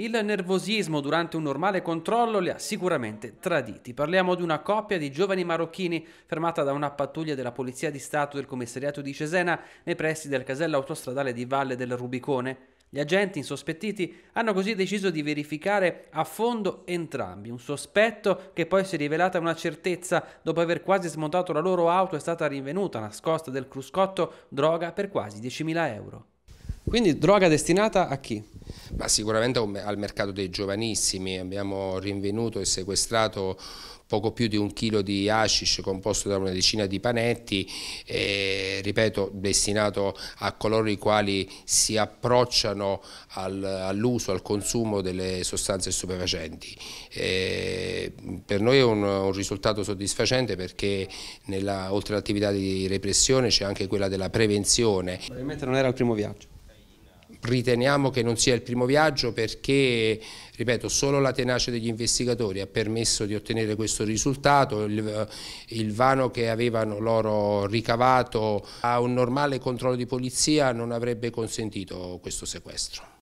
Il nervosismo durante un normale controllo li ha sicuramente traditi. Parliamo di una coppia di giovani marocchini fermata da una pattuglia della Polizia di Stato del commissariato di Cesena nei pressi del casello autostradale di Valle del Rubicone. Gli agenti insospettiti hanno così deciso di verificare a fondo entrambi, un sospetto che poi si è rivelata una certezza dopo aver quasi smontato la loro auto è stata rinvenuta nascosta del cruscotto droga per quasi 10.000 euro. Quindi droga destinata a chi? Ma sicuramente al mercato dei giovanissimi abbiamo rinvenuto e sequestrato poco più di un chilo di hashish composto da una decina di panetti, eh, ripeto, destinato a coloro i quali si approcciano al, all'uso, al consumo delle sostanze stupefacenti. Eh, per noi è un, un risultato soddisfacente perché nella, oltre all'attività di repressione c'è anche quella della prevenzione. Ovviamente non era il primo viaggio riteniamo che non sia il primo viaggio perché, ripeto, solo la tenacia degli investigatori ha permesso di ottenere questo risultato, il, eh, il, vano che avevano loro ricavato a un normale controllo di polizia non avrebbe consentito questo sequestro.